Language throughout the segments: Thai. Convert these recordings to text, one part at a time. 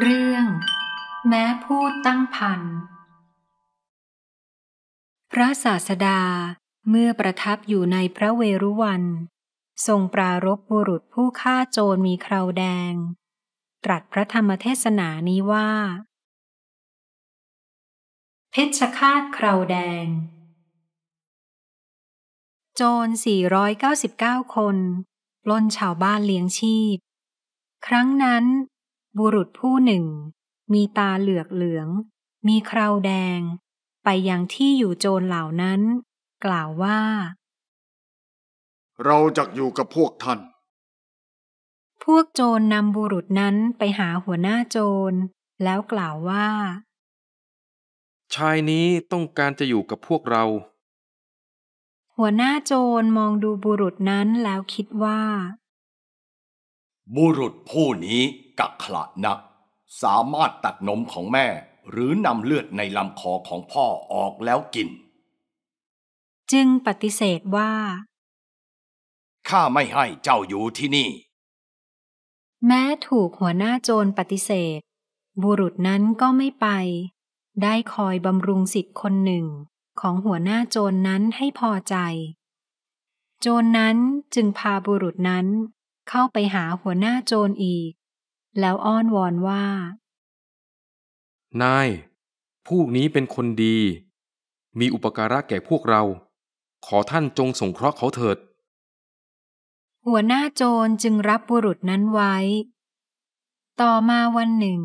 เรื่อง แม้พูดตั้งพัน พระศาสดาเมื่อประทับอยู่ในพระเวรุวัน ทรงปรารบบุรุษผู้ฆ่าโจรมีคราวแดง ตรัสพระธรรมเทศนานี้ว่า เพชฌฆาตคราวแดง โจร499 คนล้นชาวบ้านเลี้ยงชีพ ครั้งนั้นบุรุษผู้หนึ่ง มีตาเหลือกเหลือง มีคราวแดง ไปยังที่อยู่โจรเหล่านั้น กล่าวว่า เราจะอยู่กับพวกท่าน พวกโจรนำบุรุษนั้นไปหาหัวหน้าโจร แล้วกล่าวว่า ชายนี้ต้องการจะอยู่กับพวกเรา หัวหน้าโจรมองดูบุรุษนั้นแล้วคิดว่า บุรุษผู้นี้กักขละนักสามารถตัดนมของแม่หรือนำเลือดในลำคอของพ่อออกแล้วกิน จึงปฏิเสธว่าข้าไม่ให้เจ้าอยู่ที่นี่ แม้ถูกหัวหน้าโจรปฏิเสธ บุรุษนั้นก็ไม่ไป ได้คอยบำรุงสิทธิ์คนหนึ่งของหัวหน้าโจรนนั้นให้พอใจ โจรนนั้นจึงพาบุรุษนั้นเข้าไปหาหัวหน้าโจรอีกแล้วอ้อนวอนว่า นายผู้นี้เป็นคนดี มีอุปการะแก่พวกเรา ขอท่านจงสงเคราะห์เขาเถิด หัวหน้าโจรจึงรับบุรุษนั้นไว้ ต่อมาวันหนึ่ง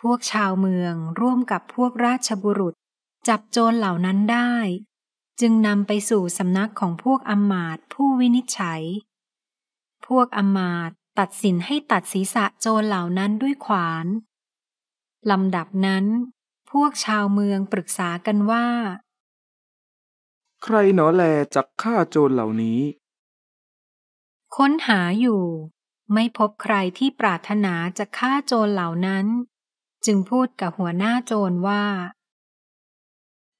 พวกชาวเมืองร่วมกับพวกราชบุรุษจับโจรเหล่านั้นได้ จึงนำไปสู่สำนักของพวกอมาตผู้วินิจฉัย พวกอมาตตัดสินให้ตัดศีรษะโจรเหล่านั้นด้วยขวานลำดับนั้น พวกชาวเมืองปรึกษากันว่า ใครหนอแลจักฆ่าโจรเหล่านี้ ค้นหาอยู่ ไม่พบใครที่ปรารถนาจะฆ่าโจรเหล่านั้น จึงพูดกับหัวหน้าโจรว่า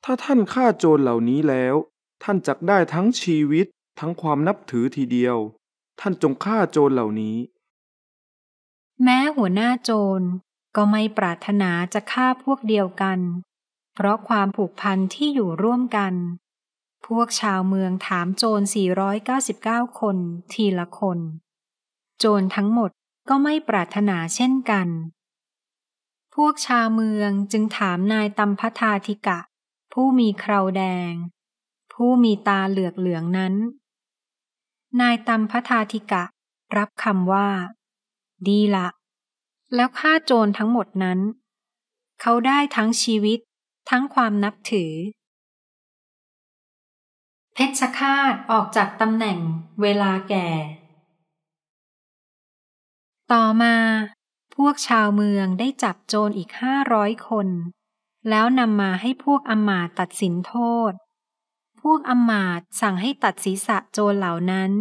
ถ้าท่านฆ่าโจรเหล่านี้แล้ว ท่านจักได้ทั้งชีวิตทั้งความนับถือทีเดียวท่านจงฆ่าโจรเหล่านี้ แม้หัวหน้าโจรก็ไม่ปรารถนาจะฆ่าพวกเดียวกัน เพราะความผูกพันที่อยู่ร่วมกัน พวกชาวเมืองถามโจร 499 คนทีละคน โจรทั้งหมดก็ไม่ปรารถนาเช่นกัน พวกชาวเมืองจึงถามนายตัมพทาธิกะ ผู้มีคราวแดง ผู้มีตาเหลือกเหลืองนั้นนายตัมพทาธิกะ รับคำว่า ดีละ แล้วฆ่าโจรทั้งหมดนั้น เขาได้ทั้งชีวิตทั้งความนับถือ เพชฌฆาตออกจากตำแหน่งเวลาแก่ ต่อมา พวกชาวเมืองได้จับโจรอีกห้าร้อยคน แล้วนำมาให้พวกอมาตัดสินโทษพวกอมาตสั่งให้ตัดศีรษะโจรเหล่านั้น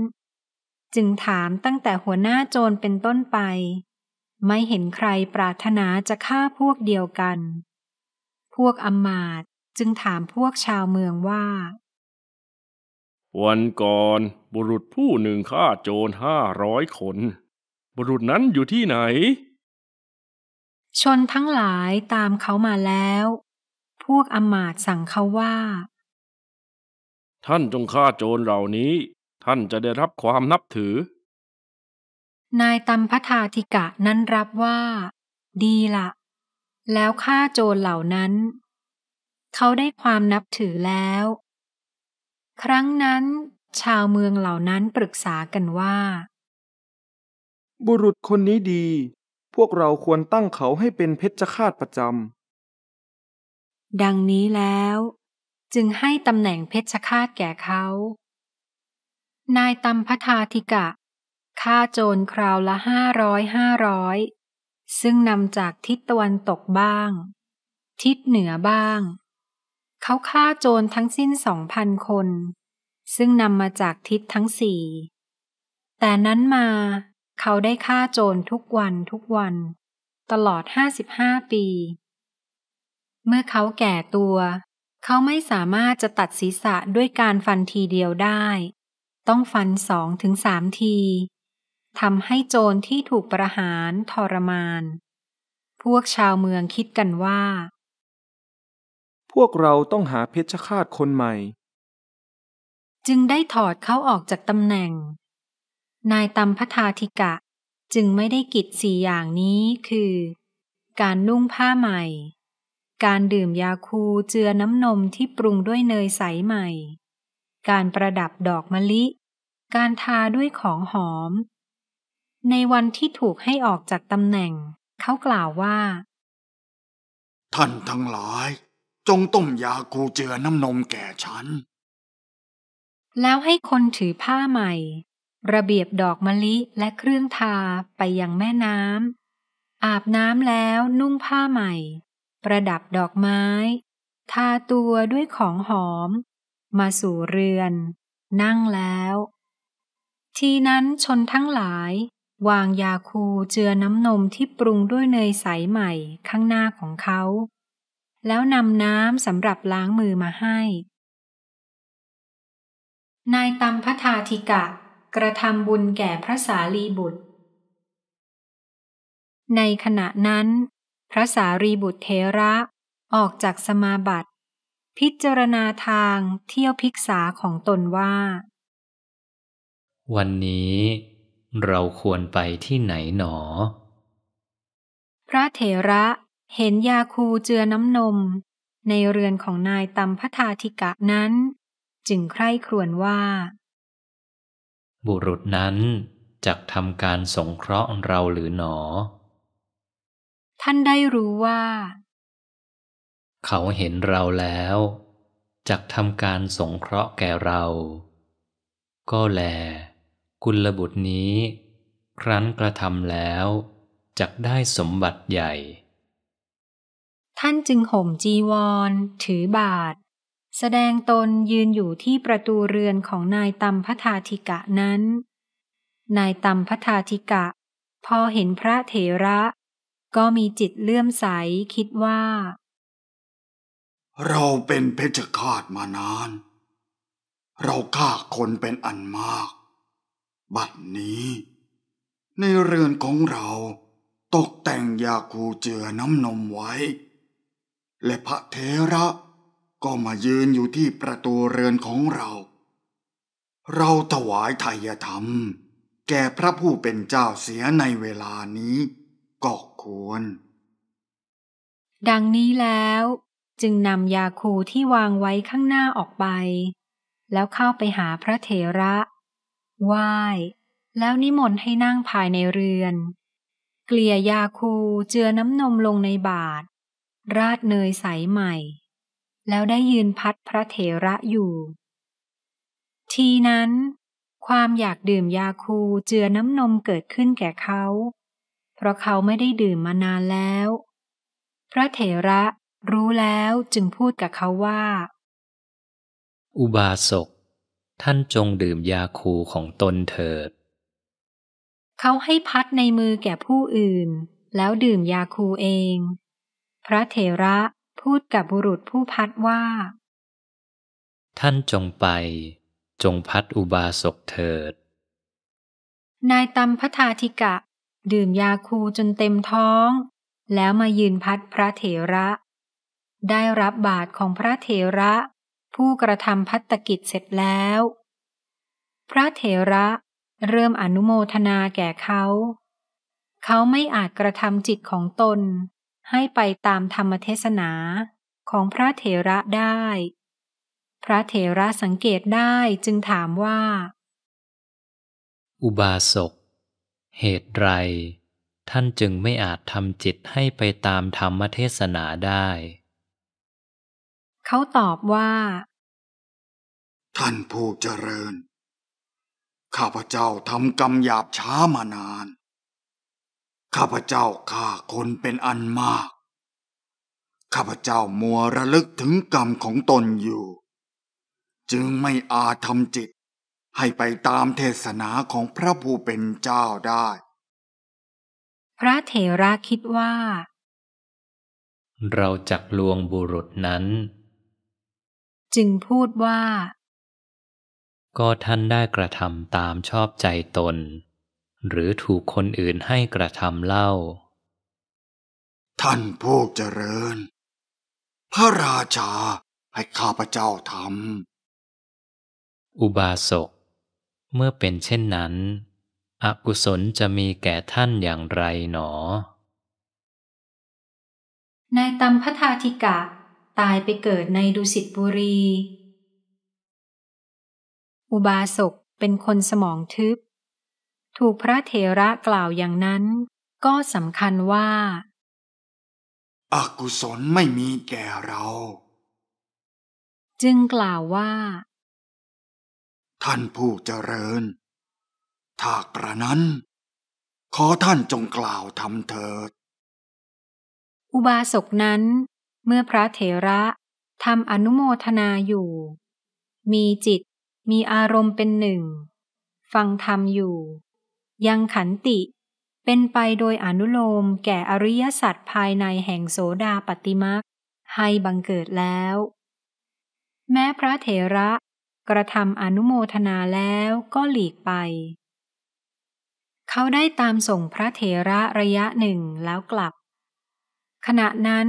จึงถามตั้งแต่หัวหน้าโจรเป็นต้นไป ไม่เห็นใครปรารถนาจะฆ่าพวกเดียวกัน พวกอมาตจึงถามพวกชาวเมืองว่า วันก่อนบุรุษผู้หนึ่งฆ่าโจรห้าร้อยคนบุรุษนั้นอยู่ที่ไหน ชนทั้งหลายตามเขามาแล้ว พวกอมาตสั่งเขาว่าท่านจงฆ่าโจรเหล่านี้ ท่านจะได้รับความนับถือ นายตัมพทาธิกะนั้นรับว่า ดีละ แล้วฆ่าโจรเหล่านั้น เขาได้ความนับถือแล้ว ครั้งนั้น ชาวเมืองเหล่านั้นปรึกษากันว่า บุรุษคนนี้ดี พวกเราควรตั้งเขาให้เป็นเพชฌฆาตประจำดังนี้แล้วจึงให้ตำแหน่งเพชฌฆาตแก่เขา นายตำพธาธิกะฆ่าโจรคราวละห้าร้อยห้าร้อยซึ่งนำจากทิศตะวันตกบ้าง ทิศเหนือบ้าง เขาฆ่าโจรทั้งสิ้นสองพันคน ซึ่งนำมาจากทิศทั้งสี่แต่นั้นมาเขาได้ฆ่าโจรทุกวันทุกวัน ตลอดห้าสิบห้าปี เมื่อเขาแก่ตัวเขาไม่สามารถจะตัดศีรษะด้วยการฟันทีเดียวได้ ต้องฟันสองถึงสามที ทำให้โจรที่ถูกประหารทรมาน พวกชาวเมืองคิดกันว่า พวกเราต้องหาเพชฌฆาตคนใหม่ จึงได้ถอดเขาออกจากตำแหน่ง นายตำพธาธิกะจึงไม่ได้กิจสี่อย่างนี้คือ การนุ่งผ้าใหม่การดื่มยาคูเจือน้ำนมที่ปรุงด้วยเนยใสใหม่ การประดับดอกมะลิ การทาด้วยของหอม ในวันที่ถูกให้ออกจากตำแหน่ง เขากล่าวว่า ท่านทั้งหลายจงต้มยาคูเจือน้ำนมแก่ฉัน แล้วให้คนถือผ้าใหม่ ระเบียบดอกมะลิและเครื่องทาไปยังแม่น้ำอาบน้ำแล้วนุ่งผ้าใหม่ประดับดอกไม้ ทาตัวด้วยของหอม มาสู่เรือน นั่งแล้ว ทีนั้นชนทั้งหลาย วางยาคูเจือน้ำนมที่ปรุงด้วยเนยใสใหม่ข้างหน้าของเขา แล้วนำน้ำสำหรับล้างมือมาให้ นายตำพทาธิกะกระทำบุญแก่พระสารีบุตร ในขณะนั้นพระสารีบุตรเทระออกจากสมาบัติ พิจารณาทางเที่ยวพิกษาของตนว่า วันนี้เราควรไปที่ไหนหนอ พระเถระเห็นยาคูเจือน้ำนม ในเรือนของนายตัมพทาธิกะนั้น จึงใคร่ครวญว่า บุรุษนั้นจะทำการสงเคราะห์เราหรือหนอท่านได้รู้ว่า เขาเห็นเราแล้วจักทำการสงเคราะห์แก่เรา ก็แลกุลบุตรนี้ ครั้นกระทำแล้วจักได้สมบัติใหญ่ ท่านจึงห่มจีวร ถือบาท แสดงตนยืนอยู่ที่ประตูเรือนของนายตัมพทาธิกะนั้น นายตัมพทาธิกะ พอเห็นพระเถระก็มีจิตเลื่อมใสคิดว่า เราเป็นเพชฌฆาตมานาน เราฆ่าคนเป็นอันมาก บัดนี้ ในเรือนของเราตกแต่งยาคูเจือน้ำนมไว้ และพระเทระก็มายืนอยู่ที่ประตูเรือนของเรา เราถวายไทยธรรม แก่พระผู้เป็นเจ้าเสียในเวลานี้ก่อกวนดังนี้แล้วจึงนำยาคูที่วางไว้ข้างหน้าออกไป แล้วเข้าไปหาพระเถระไหว้แล้วนิมนต์ให้นั่งภายในเรือน เกลี่ยยาคูเจือน้ำนมลงในบาทราดเนยใสใหม่ แล้วได้ยืนพัดพระเถระอยู่ ทีนั้นความอยากดื่มยาคูเจือน้ำนมเกิดขึ้นแก่เขาเพราะเขาไม่ได้ดื่มมานานแล้ว พระเถระรู้แล้วจึงพูดกับเขาว่า อุบาสก ท่านจงดื่มยาคูของตนเถิด เขาให้พัดในมือแก่ผู้อื่น แล้วดื่มยาคูเอง พระเถระพูดกับบุรุษผู้พัดว่า ท่านจงไป จงพัดอุบาสกเถิด นายตัมพทาธิกะดื่มยาคูจนเต็มท้อง แล้วมายืนพัดพระเถระ ได้รับบาทของพระเถระผู้กระทำพัฒกิจเสร็จแล้ว พระเถระเริ่มอนุโมทนาแก่เขา เขาไม่อาจกระทำจิตของตน ให้ไปตามธรรมเทศนาของพระเถระได้ พระเถระสังเกตได้จึงถามว่า อุบาสกเหตุไร ท่านจึงไม่อาจทำจิตให้ไปตามธรรมเทศนาได้ เขาตอบว่า ท่านผู้เจริญ ข้าพเจ้าทำกรรมหยาบช้ามานาน ข้าพเจ้าฆ่าคนเป็นอันมาก ข้าพเจ้ามัวระลึกถึงกรรมของตนอยู่ จึงไม่อาจทำจิตให้ไปตามเทศนาของพระผู้เป็นเจ้าได้ พระเถระคิดว่า เราจักลวงบุรุษนั้น จึงพูดว่า ก็ท่านได้กระทำตามชอบใจตน หรือถูกคนอื่นให้กระทำเล่า ท่านผู้เจริญ พระราชาให้ข้าพเจ้าทำอุบาสกเมื่อเป็นเช่นนั้น อกุศลจะมีแก่ท่านอย่างไรหนอนายตัมพทาธิกะ ตายไปเกิดในดุสิตบุรี อุบาสกเป็นคนสมองทึบ ถูกพระเถระกล่าวอย่างนั้น ก็สำคัญว่าอากุศลไม่มีแก่เรา จึงกล่าวว่าท่านผู้เจริญถ้ากระนั้น ขอท่านจงกล่าวทำเถิด อุบาสกนั้นเมื่อพระเถระทำอนุโมทนาอยู่ มีจิตมีอารมณ์เป็นหนึ่ง ฟังธรรมอยู่ ยังขันติเป็นไปโดยอนุโลมแก่อริยสัตว์ภายในแห่งโสดาปติมักให้บังเกิดแล้ว แม้พระเถระกระทำอนุโมทนาแล้วก็หลีกไป เขาได้ตามส่งพระเถระระยะหนึ่งแล้วกลับ ขณะนั้น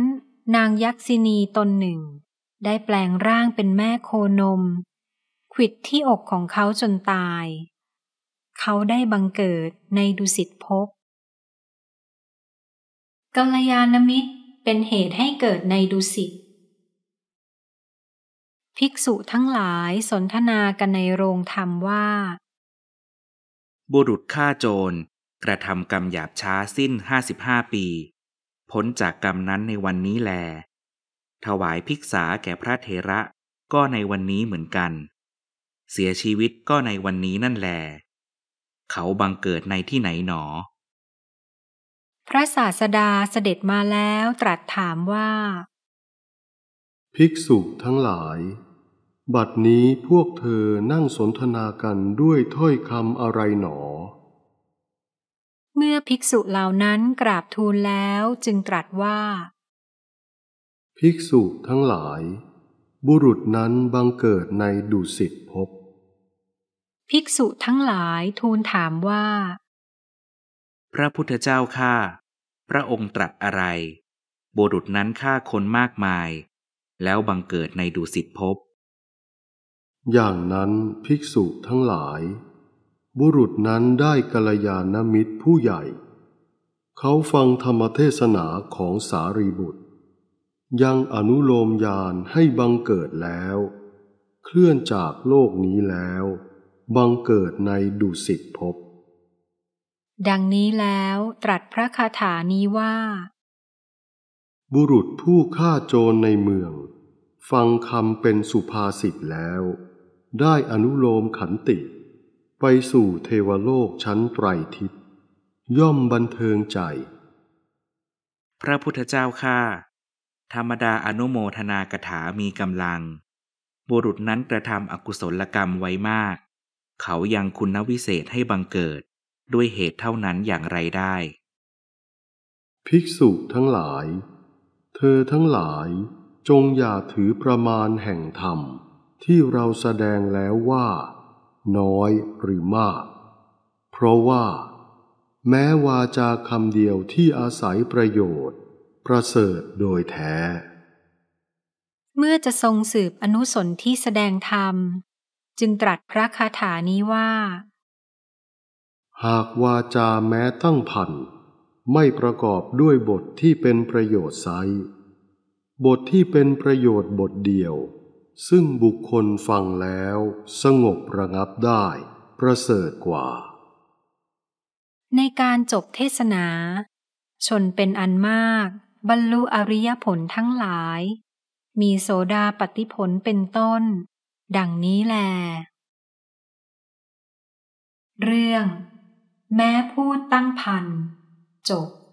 นางยักษินีตนหนึ่ง ได้แปลงร่างเป็นแม่โคนมขวิดที่อกของเขาจนตาย เขาได้บังเกิดในดุสิตภพกัลยาณมิตรเป็นเหตุให้เกิดในดุสิตภิกษุทั้งหลายสนทนากันในโรงธรรมว่า บุรุษฆ่าโจรกระทำกรรมหยาบช้าสิ้นห้าสิบห้าปี พ้นจากกรรมนั้นในวันนี้แล ถวายภิกษาแก่พระเทระก็ในวันนี้เหมือนกัน เสียชีวิตก็ในวันนี้นั่นแล เขาบังเกิดในที่ไหนหนอ พระศาสดาเสด็จมาแล้วตรัสถามว่าภิกษุทั้งหลาย บัดนี้พวกเธอนั่งสนทนากันด้วยถ้อยคำอะไรหนอ เมื่อภิกษุเหล่านั้นกราบทูลแล้วจึงตรัสว่า ภิกษุทั้งหลาย บุรุษนั้นบังเกิดในดุสิตภพ ภิกษุทั้งหลายทูลถามว่า พระพุทธเจ้าข้าพระองค์ตรัสอะไร บุรุษนั้นฆ่าคนมากมายแล้วบังเกิดในดุสิตภพ อย่างนั้นภิกษุทั้งหลาย บุรุษนั้นได้กัลยาณมิตรผู้ใหญ่ เขาฟังธรรมเทศนาของสารีบุตร ยังอนุโลมยานให้บังเกิดแล้ว เคลื่อนจากโลกนี้แล้ว บังเกิดในดุสิตภพ ดังนี้แล้วตรัสพระคาถานี้ว่าบุรุษผู้ฆ่าโจรในเมือง ฟังคำเป็นสุภาษิตแล้ว ได้อนุโลมขันติ ไปสู่เทวโลกชั้นไตรทิศ ย่อมบันเทิงใจ พระพุทธเจ้าข้าธรรมดาอนุโมทนากถามีกำลัง บุรุษนั้นกระทำอกุศลกรรมไว้มาก เขายังคุณวิเศษให้บังเกิดด้วยเหตุเท่านั้นอย่างไรได้ ภิกษุทั้งหลายเธอทั้งหลายจงอย่าถือประมาณแห่งธรรม ที่เราแสดงแล้วว่าน้อยหรือมาก เพราะว่าแม้วาจาคำเดียวที่อาศัยประโยชน์ ประเสริฐโดยแท้ เมื่อจะทรงสืบอนุสนที่แสดงธรรม จึงตรัสพระคาถานี้ว่า หากวาจาแม้ตั้งพันธไม่ประกอบด้วยบทที่เป็นประโยชน์ไซ บทที่เป็นประโยชน์บทเดียว ซึ่งบุคคลฟังแล้วสงบระงับได้ ประเสริฐกว่า ในการจบเทศนา ชนเป็นอันมาก บรรลุอริยผลทั้งหลาย มีโสดาปฏิผลเป็นต้น ดังนี้แล เรื่อง แม้พูดตั้งพันธ์ Chau.